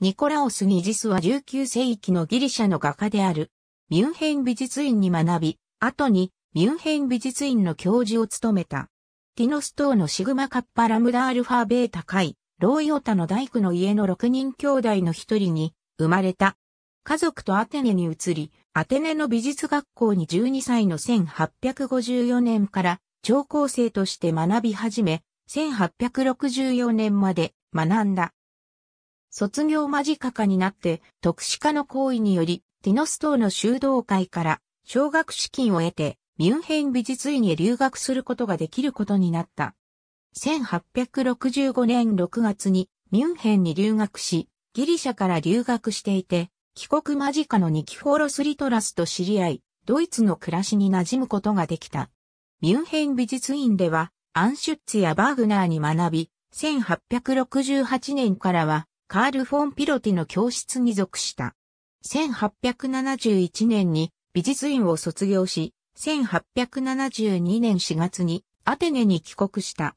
ニコラオス・ニジスは19世紀のギリシャの画家である、ミュンヘン美術院に学び、後にミュンヘン美術院の教授を務めた。ティノス島のシグマカッパラムダアルファベータカイ、ローヨータの大工の家の6人兄弟の一人に生まれた。家族とアテネに移り、アテネの美術学校に12歳の1854年から長高生として学び始め、1864年まで学んだ。卒業間近かになって特殊化の行為によりティノス島の修道会から奨学資金を得てミュンヘン美術院へ留学することができることになった。1865年6月にミュンヘンに留学し、ギリシャから留学していて、帰国間近のニキフォロス・リトラスと知り合い、ドイツの暮らしに馴染むことができた。ミュンヘン美術院では、アンシュッツやバーグナーに学び、1868年からはカール・フォン・ピロティの教室に属した。1871年に美術院を卒業し、1872年4月にアテネに帰国した。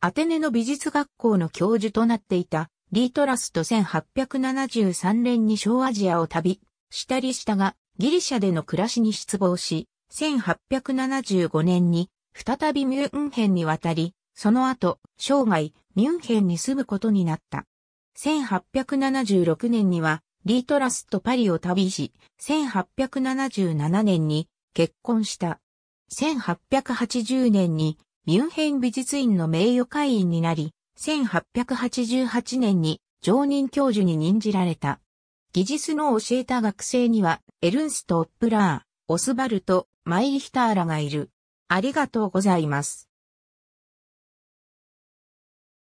アテネの美術学校の教授となっていたリートラスと1873年に小アジアを旅したりしたが、ギリシャでの暮らしに失望し、1875年に再びミュンヘンに渡り、その後、生涯ミュンヘンに住むことになった。1876年には、リートラスとパリを旅し、1877年に結婚した。1880年にミュンヘン美術院の名誉会員になり、1888年に常任教授に任じられた。技術の教えた学生には、エルンスト・オップラー、オスバルト、マイリヒターラがいる。ありがとうございます。